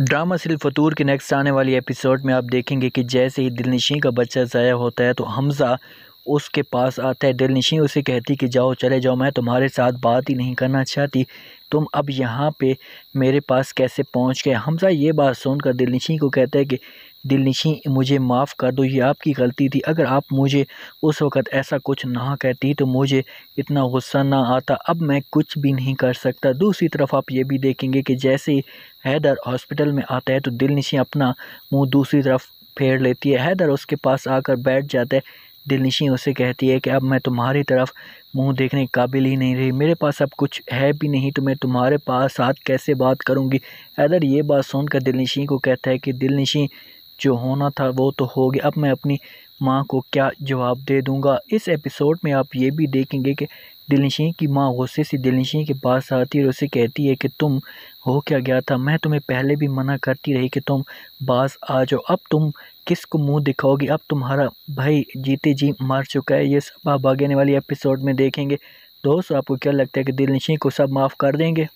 drama सिल फतूर के next आने वाली एपिसोड में आप देखेंगे कि जैसे ही दिलनिशी का बच्चा ज़ाया होता है तो हमज़ा उसके पास आता है दिलनिशी उसे कहती कि जाओ चले जाओ मैं तुम्हारे साथ बात ही नहीं करना चाहती तुम अब यहाँ पे मेरे पास कैसे पहुँच गए हमजा ये बात सुनकर दिलनिशी को कहता है कि नशी मुझे माफ़ कर दो ये आपकी गलती थी अगर आप मुझे उस वक़्त ऐसा कुछ ना कहती तो मुझे इतना गुस्सा ना आता अब मैं कुछ भी नहीं कर सकता दूसरी तरफ आप ये भी देखेंगे कि जैसे हैदर हॉस्पिटल में आता है तो नशी अपना मुंह दूसरी तरफ फेर लेती है हैदर उसके पास आकर बैठ जाता है दिलनशीं उसे कहती है कि अब मैं तुम्हारी तरफ मुंह देखने के काबिल ही नहीं रही मेरे पास अब कुछ है भी नहीं तो मैं तुम्हारे पास साथ कैसे बात करूंगी हैदर ये बात सुनकर दिलनशीं को कहता है कि दिलनशीं जो होना था वो तो हो गया अब मैं अपनी माँ को क्या जवाब दे दूँगा इस एपिसोड में आप ये भी देखेंगे कि दिलनशीं की माँ गु़स्से से दिलनशीं के पास आती है और उसे कहती है कि तुम हो क्या गया था मैं तुम्हें पहले भी मना करती रही कि तुम बास आ जाओ अब तुम किस को मुँह दिखाओगी अब तुम्हारा भाई जीते जी मर चुका है ये सब आप आगे आने वाली एपिसोड में देखेंगे दोस्तों आपको क्या लगता है कि दिलनशीं को सब माफ़ कर देंगे